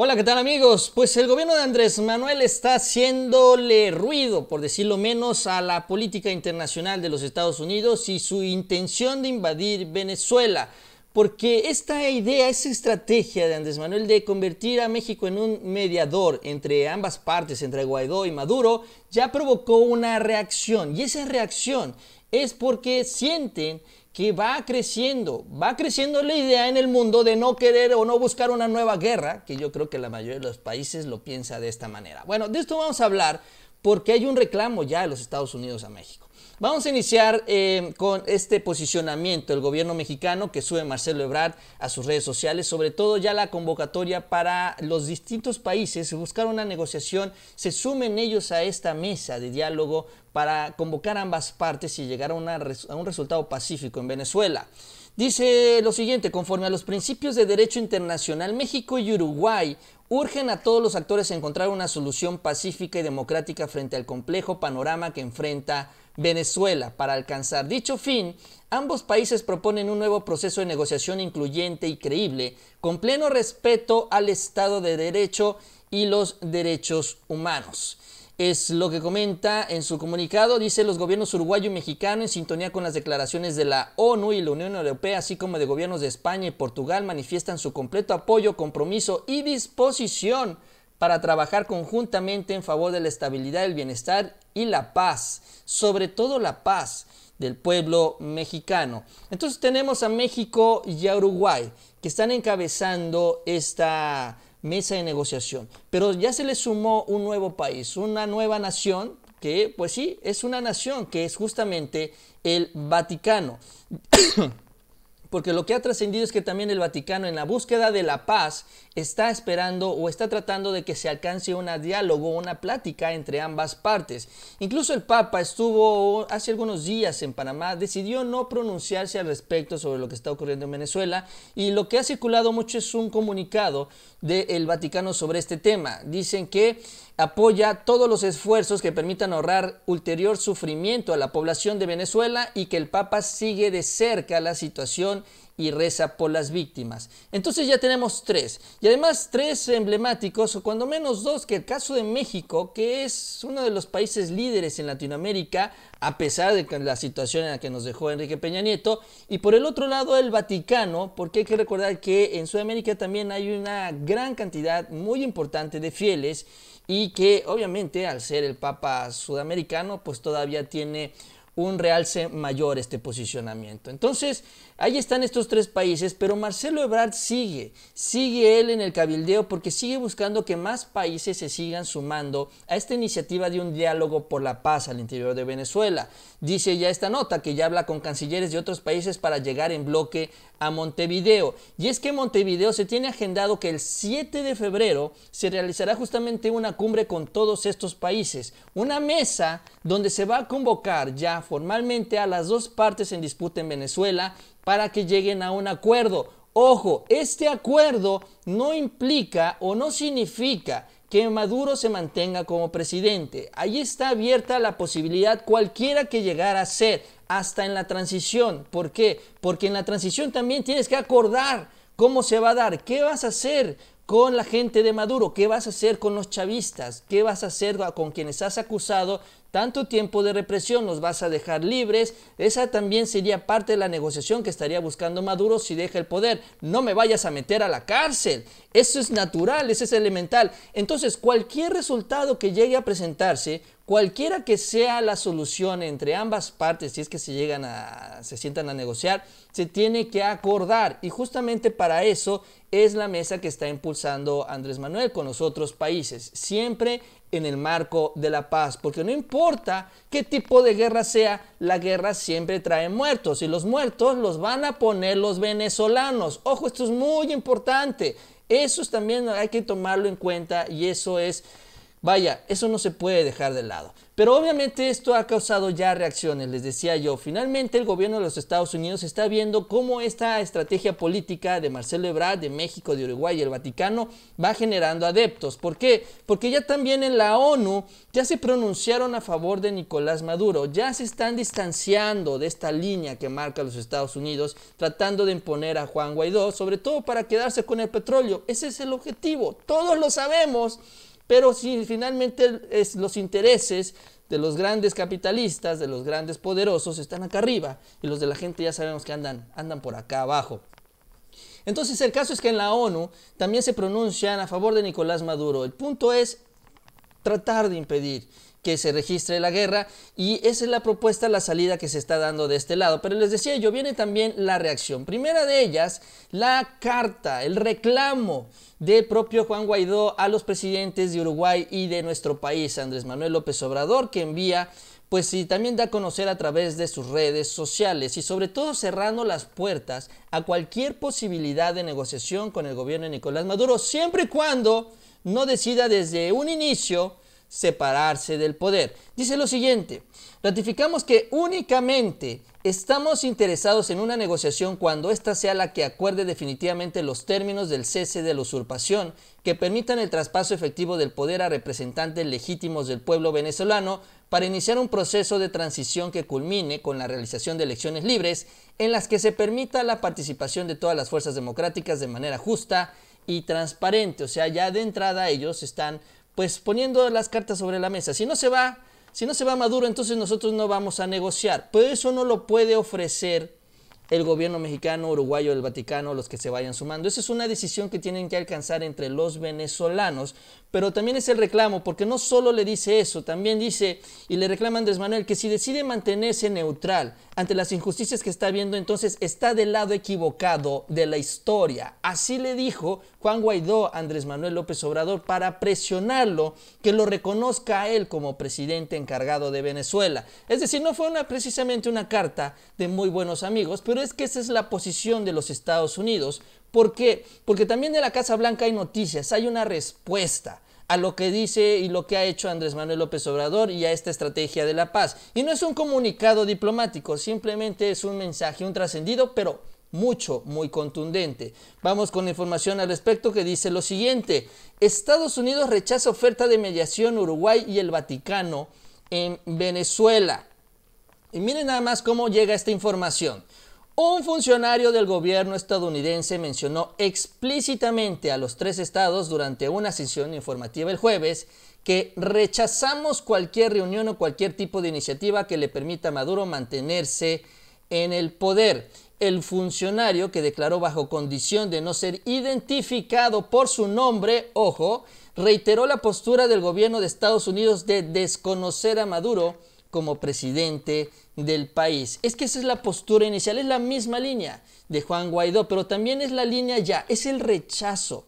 Hola, ¿qué tal amigos? Pues el gobierno de Andrés Manuel está haciéndole ruido, por decirlo menos, a la política internacional de los Estados Unidos y su intención de invadir Venezuela porque esta idea, esa estrategia de Andrés Manuel de convertir a México en un mediador entre ambas partes, entre Guaidó y Maduro, ya provocó una reacción. Y esa reacción es porque sienten que va creciendo, va creciendo la idea en el mundo de no querer o no buscar una nueva guerra, que yo creo que la mayoría de los países lo piensa de esta manera. Bueno, de esto vamos a hablar porque hay un reclamo ya de los Estados Unidos a México. Vamos a iniciar eh, con este posicionamiento del gobierno mexicano que sube Marcelo Ebrard a sus redes sociales, sobre todo ya la convocatoria para los distintos países, buscar una negociación, se sumen ellos a esta mesa de diálogo para convocar ambas partes y llegar a un resultado pacífico en Venezuela. Dice lo siguiente, conforme a los principios de derecho internacional, México y Uruguay urgen a todos los actores a encontrar una solución pacífica y democrática frente al complejo panorama que enfrenta Venezuela. Para alcanzar dicho fin, ambos países proponen un nuevo proceso de negociación incluyente y creíble, con pleno respeto al Estado de Derecho y los derechos humanos es lo que comenta en su comunicado. Dice los gobiernos uruguayo y mexicano, en sintonía con las declaraciones de la ONU y la Unión Europea, así como de gobiernos de España y Portugal, manifiestan su completo apoyo, compromiso y disposición para trabajar conjuntamente en favor de la estabilidad, el bienestar y la paz, sobre todo la paz del pueblo mexicano. Entonces tenemos a México y a Uruguay que están encabezando esta mesa de negociación. Pero ya se le sumó un nuevo país, una nueva nación, que pues sí, es una nación que es justamente el Vaticano. Porque lo que ha trascendido es que también el Vaticano en la búsqueda de la paz está esperando o está tratando de que se alcance un diálogo, una plática entre ambas partes. Incluso el Papa estuvo hace algunos días en Panamá, decidió no pronunciarse al respecto sobre lo que está ocurriendo en Venezuela y lo que ha circulado mucho es un comunicado del Vaticano sobre este tema. Dicen que apoya todos los esfuerzos que permitan ahorrar ulterior sufrimiento a la población de Venezuela y que el Papa sigue de cerca la situación y reza por las víctimas. Entonces ya tenemos tres. Y además tres emblemáticos, o cuando menos dos, que el caso de México, que es uno de los países líderes en Latinoamérica, a pesar de la situación en la que nos dejó Enrique Peña Nieto. Y por el otro lado, el Vaticano, porque hay que recordar que en Sudamérica también hay una gran cantidad muy importante de fieles y que obviamente al ser el Papa sudamericano pues todavía tiene un realce mayor este posicionamiento. Entonces, ahí están estos tres países, pero Marcelo Ebrard sigue, sigue él en el cabildeo porque sigue buscando que más países se sigan sumando a esta iniciativa de un diálogo por la paz al interior de Venezuela. Dice ya esta nota que ya habla con cancilleres de otros países para llegar en bloque a Montevideo. Y es que Montevideo se tiene agendado que el 7 de febrero se realizará justamente una cumbre con todos estos países, una mesa donde se va a convocar ya formalmente a las dos partes en disputa en Venezuela para que lleguen a un acuerdo. Ojo, este acuerdo no implica o no significa que Maduro se mantenga como presidente. Ahí está abierta la posibilidad cualquiera que llegara a ser, hasta en la transición. ¿Por qué? Porque en la transición también tienes que acordar cómo se va a dar, qué vas a hacer con la gente de Maduro, qué vas a hacer con los chavistas, qué vas a hacer con quienes has acusado tanto tiempo de represión nos vas a dejar libres. Esa también sería parte de la negociación que estaría buscando Maduro si deja el poder. No me vayas a meter a la cárcel. Eso es natural, eso es elemental. Entonces, cualquier resultado que llegue a presentarse, cualquiera que sea la solución entre ambas partes, si es que se llegan a se sientan a negociar, se tiene que acordar y justamente para eso es la mesa que está impulsando Andrés Manuel con los otros países. Siempre en el marco de la paz, porque no importa qué tipo de guerra sea, la guerra siempre trae muertos y los muertos los van a poner los venezolanos. Ojo, esto es muy importante. Eso también hay que tomarlo en cuenta y eso es Vaya, eso no se puede dejar de lado. Pero obviamente esto ha causado ya reacciones, les decía yo. Finalmente el gobierno de los Estados Unidos está viendo cómo esta estrategia política de Marcelo Ebrard, de México, de Uruguay y el Vaticano va generando adeptos. ¿Por qué? Porque ya también en la ONU ya se pronunciaron a favor de Nicolás Maduro, ya se están distanciando de esta línea que marca los Estados Unidos, tratando de imponer a Juan Guaidó, sobre todo para quedarse con el petróleo. Ese es el objetivo, todos lo sabemos. Pero si finalmente es los intereses de los grandes capitalistas, de los grandes poderosos, están acá arriba y los de la gente ya sabemos que andan, andan por acá abajo. Entonces el caso es que en la ONU también se pronuncian a favor de Nicolás Maduro. El punto es tratar de impedir que se registre la guerra y esa es la propuesta, la salida que se está dando de este lado. Pero les decía yo, viene también la reacción. Primera de ellas, la carta, el reclamo del propio Juan Guaidó a los presidentes de Uruguay y de nuestro país, Andrés Manuel López Obrador, que envía pues si también da a conocer a través de sus redes sociales y sobre todo cerrando las puertas a cualquier posibilidad de negociación con el gobierno de Nicolás Maduro, siempre y cuando no decida desde un inicio separarse del poder. Dice lo siguiente, ratificamos que únicamente estamos interesados en una negociación cuando ésta sea la que acuerde definitivamente los términos del cese de la usurpación que permitan el traspaso efectivo del poder a representantes legítimos del pueblo venezolano para iniciar un proceso de transición que culmine con la realización de elecciones libres en las que se permita la participación de todas las fuerzas democráticas de manera justa y transparente. O sea, ya de entrada ellos están pues poniendo las cartas sobre la mesa. Si no se va, si no se va Maduro, entonces nosotros no vamos a negociar. Pero eso no lo puede ofrecer el gobierno mexicano, uruguayo, el Vaticano, los que se vayan sumando. Esa es una decisión que tienen que alcanzar entre los venezolanos, pero también es el reclamo, porque no solo le dice eso, también dice y le reclaman Andrés Manuel que si decide mantenerse neutral ante las injusticias que está viendo, entonces está del lado equivocado de la historia. Así le dijo Juan Guaidó a Andrés Manuel López Obrador para presionarlo que lo reconozca a él como presidente encargado de Venezuela. Es decir, no fue una, precisamente una carta de muy buenos amigos, pero es que esa es la posición de los Estados Unidos. ¿Por qué? Porque también de la Casa Blanca hay noticias, hay una respuesta a lo que dice y lo que ha hecho Andrés Manuel López Obrador y a esta estrategia de la paz. Y no es un comunicado diplomático, simplemente es un mensaje, un trascendido, pero mucho, muy contundente. Vamos con información al respecto que dice lo siguiente. Estados Unidos rechaza oferta de mediación Uruguay y el Vaticano en Venezuela. Y miren nada más cómo llega esta información. Un funcionario del gobierno estadounidense mencionó explícitamente a los tres estados durante una sesión informativa el jueves que rechazamos cualquier reunión o cualquier tipo de iniciativa que le permita a Maduro mantenerse en el poder. El funcionario que declaró bajo condición de no ser identificado por su nombre, ojo, reiteró la postura del gobierno de Estados Unidos de desconocer a Maduro como presidente del país. Es que esa es la postura inicial, es la misma línea de Juan Guaidó, pero también es la línea ya, es el rechazo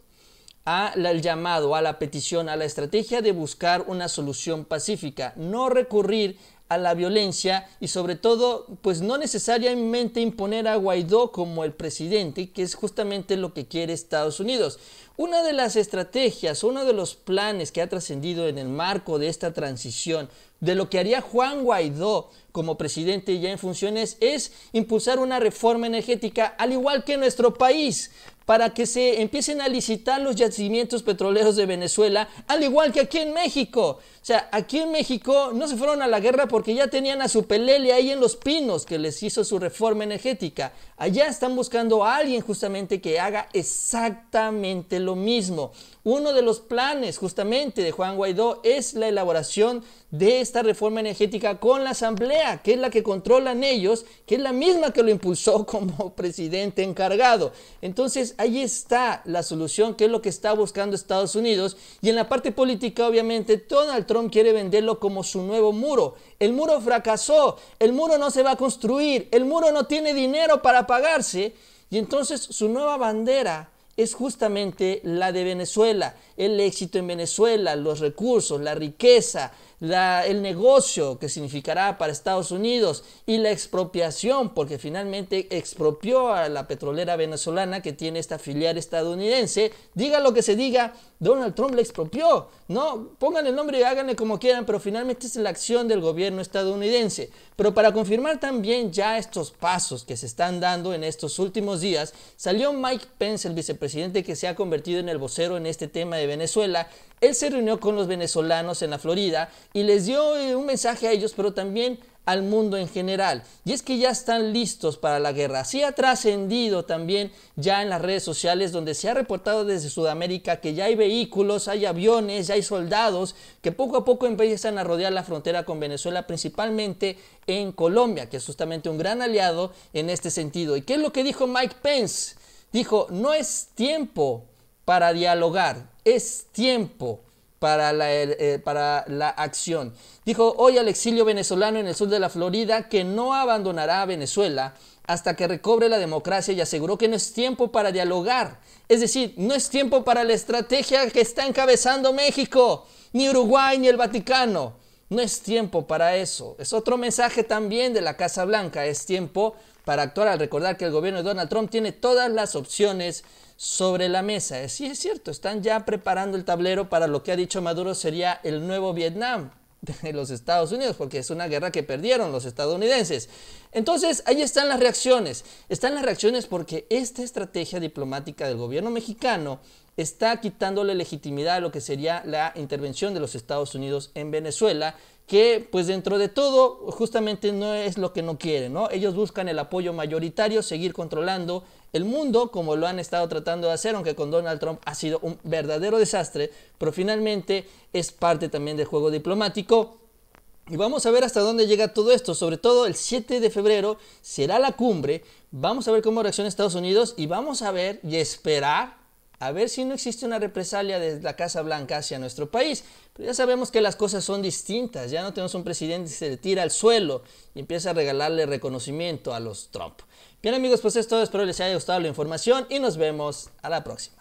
al llamado, a la petición, a la estrategia de buscar una solución pacífica, no recurrir a la violencia y sobre todo, pues no necesariamente imponer a Guaidó como el presidente, que es justamente lo que quiere Estados Unidos. Una de las estrategias, uno de los planes que ha trascendido en el marco de esta transición, de lo que haría Juan Guaidó como presidente ya en funciones, es impulsar una reforma energética, al igual que nuestro país para que se empiecen a licitar los yacimientos petroleros de Venezuela, al igual que aquí en México. O sea, aquí en México no se fueron a la guerra porque ya tenían a su pelele ahí en los pinos que les hizo su reforma energética. Allá están buscando a alguien justamente que haga exactamente lo mismo. Uno de los planes justamente de Juan Guaidó es la elaboración de esta reforma energética con la Asamblea, que es la que controlan ellos, que es la misma que lo impulsó como presidente encargado. Entonces, ahí está la solución, que es lo que está buscando Estados Unidos. Y en la parte política, obviamente, Donald Trump quiere venderlo como su nuevo muro. El muro fracasó, el muro no se va a construir, el muro no tiene dinero para pagarse. Y entonces su nueva bandera es justamente la de Venezuela, el éxito en Venezuela, los recursos, la riqueza, el negocio que significará para Estados Unidos y la expropiación, porque finalmente expropió a la petrolera venezolana que tiene esta filial estadounidense. Diga lo que se diga, Donald Trump la expropió. No, pongan el nombre y háganle como quieran, pero finalmente es la acción del gobierno estadounidense. Pero para confirmar también ya estos pasos que se están dando en estos últimos días, salió Mike Pence, el vicepresidente que se ha convertido en el vocero en este tema de Venezuela, él se reunió con los venezolanos en la Florida y les dio eh, un mensaje a ellos, pero también al mundo en general. Y es que ya están listos para la guerra. Se ha trascendido también ya en las redes sociales donde se ha reportado desde Sudamérica que ya hay vehículos, hay aviones, ya hay soldados que poco a poco empiezan a rodear la frontera con Venezuela, principalmente en Colombia, que es justamente un gran aliado en este sentido. ¿Y qué es lo que dijo Mike Pence? Dijo, no es tiempo para dialogar, es tiempo para la, eh, eh, para la acción. Dijo hoy al exilio venezolano en el sur de la Florida que no abandonará a Venezuela hasta que recobre la democracia y aseguró que no es tiempo para dialogar. Es decir, no es tiempo para la estrategia que está encabezando México, ni Uruguay, ni el Vaticano. No es tiempo para eso. Es otro mensaje también de la Casa Blanca. Es tiempo para actuar al recordar que el gobierno de Donald Trump tiene todas las opciones sobre la mesa. Eh, sí es cierto, están ya preparando el tablero para lo que ha dicho Maduro sería el nuevo Vietnam de los Estados Unidos, porque es una guerra que perdieron los estadounidenses. Entonces, ahí están las reacciones. Están las reacciones porque esta estrategia diplomática del gobierno mexicano está quitándole legitimidad a lo que sería la intervención de los Estados Unidos en Venezuela, que pues dentro de todo justamente no es lo que no quieren, ¿no? Ellos buscan el apoyo mayoritario, seguir controlando el mundo como lo han estado tratando de hacer, aunque con Donald Trump ha sido un verdadero desastre, pero finalmente es parte también del juego diplomático. Y vamos a ver hasta dónde llega todo esto. Sobre todo el 7 de febrero será la cumbre. Vamos a ver cómo reacciona Estados Unidos y vamos a ver y esperar a ver si no existe una represalia de la Casa Blanca hacia nuestro país. Pero ya sabemos que las cosas son distintas, ya no tenemos un presidente que se le tira al suelo y empieza a regalarle reconocimiento a los Trump. Bien amigos, pues es todo, espero les haya gustado la información y nos vemos a la próxima.